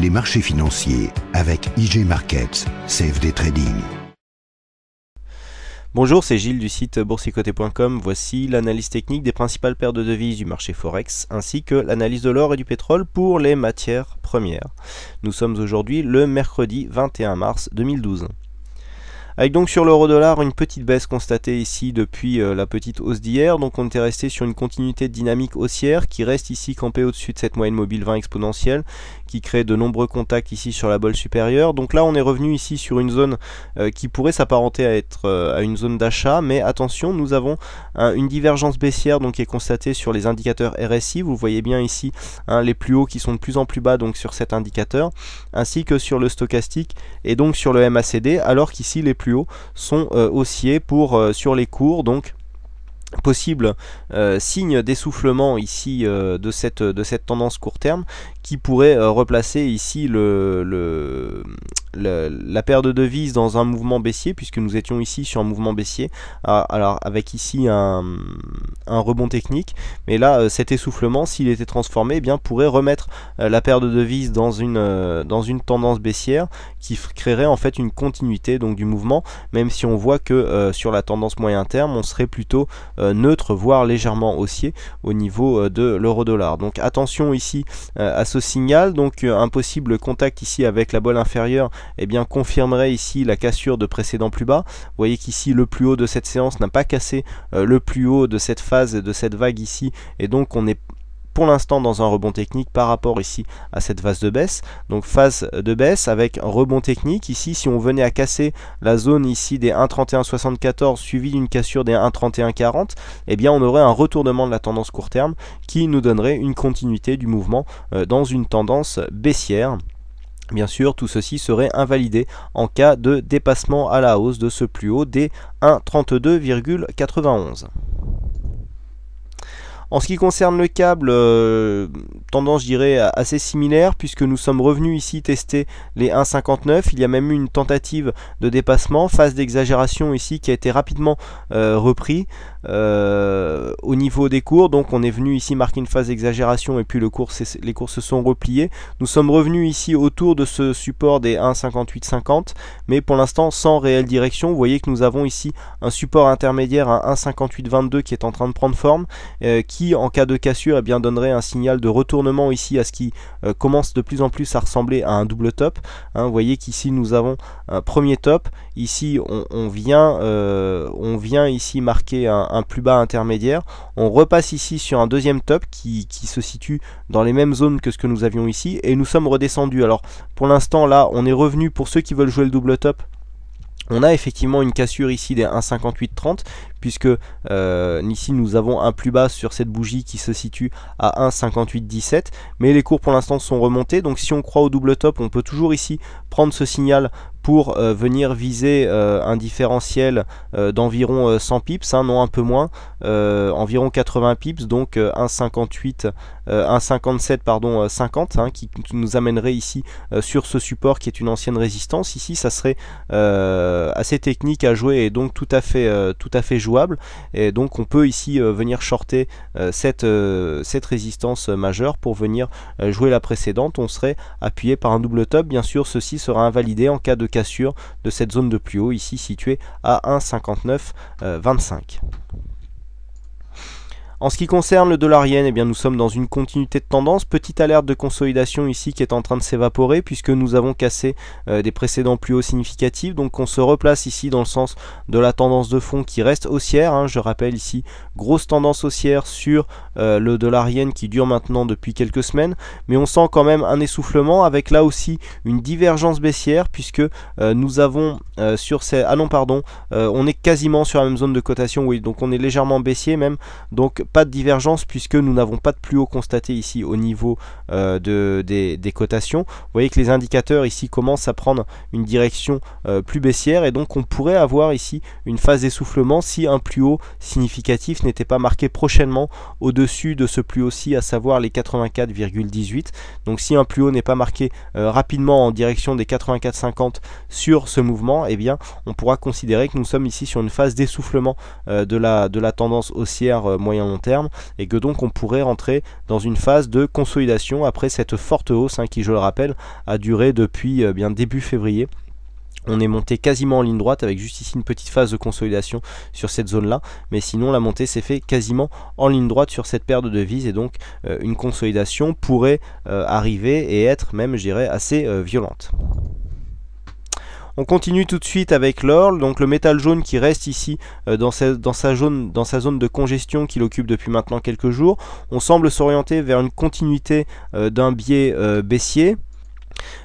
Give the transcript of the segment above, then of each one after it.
les marchés financiers avec IG Markets, Save Trading. Bonjour, c'est Gilles du site boursicoté.com. Voici l'analyse technique des principales paires de devises du marché Forex ainsi que l'analyse de l'or et du pétrole pour les matières premières. Nous sommes aujourd'hui le mercredi 21 mars 2012. Avec donc sur l'euro-dollar une petite baisse constatée ici depuis euh, la petite hausse d'hier, donc on était resté sur une continuité de dynamique haussière qui reste ici campée au-dessus de cette moyenne mobile 20 exponentielle qui crée de nombreux contacts ici sur la bol supérieure. Donc là on est revenu ici sur une zone euh, qui pourrait s'apparenter à être euh, à une zone d'achat, mais attention nous avons une divergence baissière donc qui est constatée sur les indicateurs RSI, vous voyez bien ici hein, les plus hauts qui sont de plus en plus bas donc sur cet indicateur, ainsi que sur le stochastique et donc sur le MACD, alors qu'ici les plus sont euh, haussiers pour euh, sur les cours donc possible euh, signe d'essoufflement ici de, cette, de cette tendance court terme qui pourrait replacer ici le, la paire de devises dans un mouvement baissier, puisque nous étions ici sur un mouvement baissier, ah, alors avec ici un, rebond technique, mais là euh, cet essoufflement, s'il était transformé, eh bien, pourrait remettre euh, la paire de devises dans une, euh, dans une tendance baissière qui créerait en fait une continuité donc, du mouvement, même si on voit que sur la tendance moyen terme, on serait plutôt neutre, voire légèrement haussier au niveau de l'euro dollar. Donc attention ici à ce signal, donc un possible contact ici avec la bolle inférieure et eh bien, confirmerait ici la cassure de précédents plus bas. Vous voyez qu'ici, le plus haut de cette séance n'a pas cassé euh, le plus haut de cette phase, de cette vague ici, et donc on est pour l'instant dans un rebond technique par rapport ici à cette phase de baisse. Donc phase de baisse avec rebond technique. Ici, si on venait à casser la zone ici des 1.31.74 suivi d'une cassure des 1.31.40, et eh bien on aurait un retournement de la tendance court terme qui nous donnerait une continuité du mouvement euh, dans une tendance baissière. Bien sûr, tout ceci serait invalidé en cas de dépassement à la hausse de ce plus haut des 1,32,91. En ce qui concerne le câble, euh, tendance, je dirais, assez similaire puisque nous sommes revenus ici tester les 1,59. Il y a même eu une tentative de dépassement, phase d'exagération ici qui a été rapidement euh, repris euh, au niveau des cours. Donc on est venu ici marquer une phase d'exagération et puis les cours se sont repliés. Nous sommes revenus ici autour de ce support des 1,5850 mais pour l'instant sans réelle direction. Vous voyez que nous avons ici un support intermédiaire à 1,5822 qui est en train de prendre forme euh, qui en cas de cassure eh bien, donnerait un signal de retour ici à ce qui euh, commence de plus en plus à ressembler à un double top. Hein, vous voyez qu'ici nous avons un premier top, ici on, vient, euh, on vient ici marquer un, plus bas intermédiaire, on repasse ici sur un deuxième top qui, se situe dans les mêmes zones que ce que nous avions ici, et nous sommes redescendus. Alors pour l'instant là on est revenu pour ceux qui veulent jouer le double top on a effectivement une cassure ici des 1,5830 puisque euh, ici nous avons un plus bas sur cette bougie qui se situe à 1,5817 mais les cours pour l'instant sont remontés donc si on croit au double top on peut toujours ici prendre ce signal pour euh, venir viser euh, un différentiel d'environ 100 pips, hein, non un peu moins, environ 80 pips, donc 1,58, 1,57 pardon 50, hein, qui, nous amènerait ici sur ce support qui est une ancienne résistance. Ici, ça serait assez technique à jouer et donc tout à fait, tout à fait et donc on peut ici euh, venir shorter euh, cette, euh, cette résistance majeure pour venir jouer la précédente on serait appuyé par un double top bien sûr ceci sera invalidé en cas de cassure de cette zone de plus haut ici située à 1,5925 en ce qui concerne le dollar yen, eh bien nous sommes dans une continuité de tendance. Petite alerte de consolidation ici qui est en train de s'évaporer puisque nous avons cassé euh, des précédents plus hauts significatifs. Donc on se replace ici dans le sens de la tendance de fond qui reste haussière. Hein. Je rappelle ici grosse tendance haussière sur euh, le dollar yen qui dure maintenant depuis quelques semaines. Mais on sent quand même un essoufflement avec là aussi une divergence baissière puisque euh, nous avons sur ces... Ah non pardon, on est quasiment sur la même zone de cotation. Oui donc on est légèrement baissier même. Donc pas de divergence puisque nous n'avons pas de plus haut constaté ici au niveau euh, de, des, cotations. Vous voyez que les indicateurs ici commencent à prendre une direction euh, plus baissière et donc on pourrait avoir ici une phase d'essoufflement si un plus haut significatif n'était pas marqué prochainement au-dessus de ce plus haut-ci, à savoir les 84,18. Donc si un plus haut n'est pas marqué euh, rapidement en direction des 84,50 sur ce mouvement, eh bien on pourra considérer que nous sommes ici sur une phase d'essoufflement de, la, de la tendance haussière moyen-long terme et que donc on pourrait rentrer dans une phase de consolidation après cette forte hausse hein, qui, je le rappelle, a duré depuis euh, bien début février. On est monté quasiment en ligne droite avec juste ici une petite phase de consolidation sur cette zone là. Mais sinon la montée s'est fait quasiment en ligne droite sur cette paire de devises et donc euh, une consolidation pourrait euh, arriver et être même je dirais assez violente. On continue tout de suite avec l'orl, donc le métal jaune qui reste ici euh, dans, sa, zone de congestion qu'il occupe depuis maintenant quelques jours. On semble s'orienter vers une continuité euh, d'un biais euh, baissier.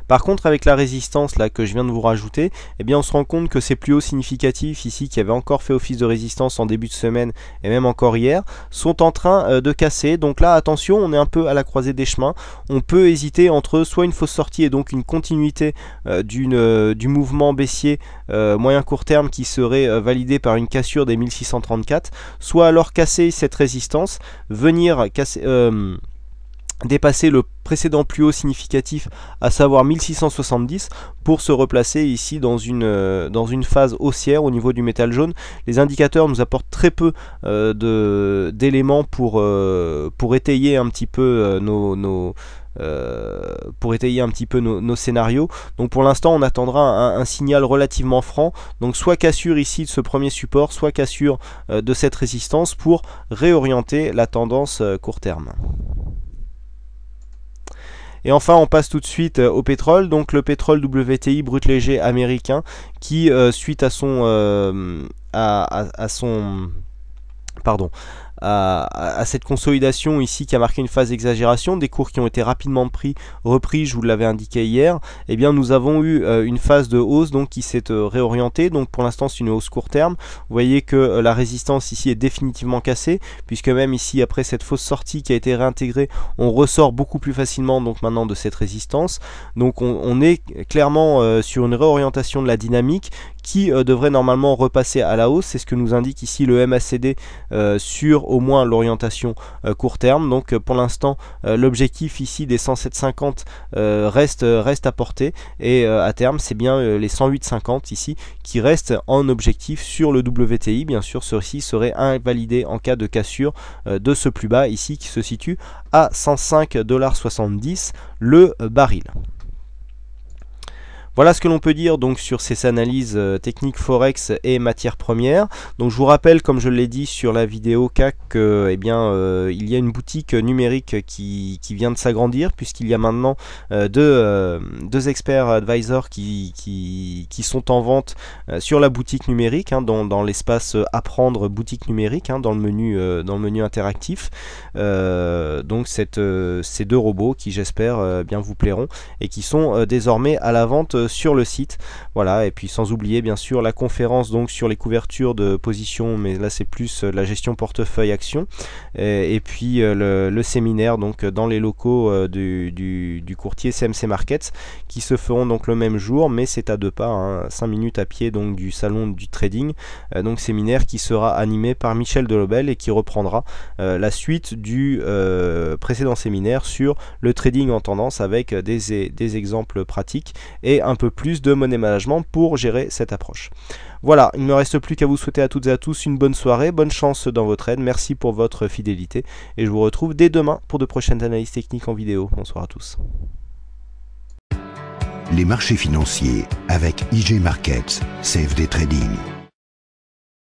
Par contre avec la résistance là que je viens de vous rajouter, eh bien on se rend compte que ces plus hauts significatifs ici qui avaient encore fait office de résistance en début de semaine et même encore hier, sont en train euh, de casser. Donc là attention, on est un peu à la croisée des chemins. On peut hésiter entre soit une fausse sortie et donc une continuité euh, d'une euh, du mouvement baissier moyen court terme qui serait validé par une cassure des 1634, soit alors casser cette résistance, venir casser dépasser le précédent plus haut significatif, à savoir 1670, pour se replacer ici dans une, euh, dans une phase haussière au niveau du métal jaune. Les indicateurs nous apportent très peu d'éléments pour, étayer un petit peu nos, pour étayer un petit peu nos, scénarios. Donc pour l'instant, on attendra un, signal relativement franc. Donc soit cassure ici de ce premier support, soit cassure euh, de cette résistance pour réorienter la tendance euh, court terme. Et enfin, on passe tout de suite euh, au pétrole. Donc le pétrole WTI brut léger américain qui, euh, suite à son... Euh, à, son pardon, à, cette consolidation ici qui a marqué une phase d'exagération, des cours qui ont été rapidement pris, repris, je vous l'avais indiqué hier, eh bien nous avons eu euh, une phase de hausse donc qui s'est euh, réorientée, donc pour l'instant c'est une hausse court terme, vous voyez que euh, la résistance ici est définitivement cassée, puisque même ici après cette fausse sortie qui a été réintégrée, on ressort beaucoup plus facilement donc maintenant de cette résistance, donc on est clairement sur une réorientation de la dynamique qui devrait normalement repasser à la hausse, c'est ce que nous indique ici le MACD sur au moins l'orientation euh, court terme. Donc euh, pour l'instant, euh, l'objectif ici des 107,50 reste, reste à portée et à terme, c'est bien les 108,50 ici qui restent en objectif sur le WTI. Bien sûr, ceci serait invalidé en cas de cassure de ce plus bas ici qui se situe à 105,70$ le baril. Voilà ce que l'on peut dire donc sur ces analyses euh, techniques forex et matières premières. Donc je vous rappelle, comme je l'ai dit sur la vidéo CAC, eh bien euh, il y a une boutique numérique qui, vient de s'agrandir puisqu'il y a maintenant euh, deux, experts advisors qui, sont en vente sur la boutique numérique, hein, dans, l'espace apprendre boutique numérique, hein, dans le menu interactif. donc ces deux robots qui j'espère bien vous plairont et qui sont désormais à la vente sur le site. Voilà, et puis sans oublier bien sûr la conférence donc sur les couvertures de position, mais là c'est plus euh, la gestion portefeuille action, et, puis euh, le, séminaire donc euh, dans les locaux du, courtier CMC Markets qui se feront donc le même jour, mais c'est à deux pas, 5 hein, minutes à pied donc du salon du trading, donc séminaire qui sera animé par Michel Delobel et qui reprendra la suite du précédent séminaire sur le trading en tendance avec des, des exemples pratiques et un un peu plus de monnaie management pour gérer cette approche. Voilà, il ne me reste plus qu'à vous souhaiter à toutes et à tous une bonne soirée, bonne chance dans votre aide, merci pour votre fidélité et je vous retrouve dès demain pour de prochaines analyses techniques en vidéo. Bonsoir à tous. Les marchés financiers avec IG Markets, Trading.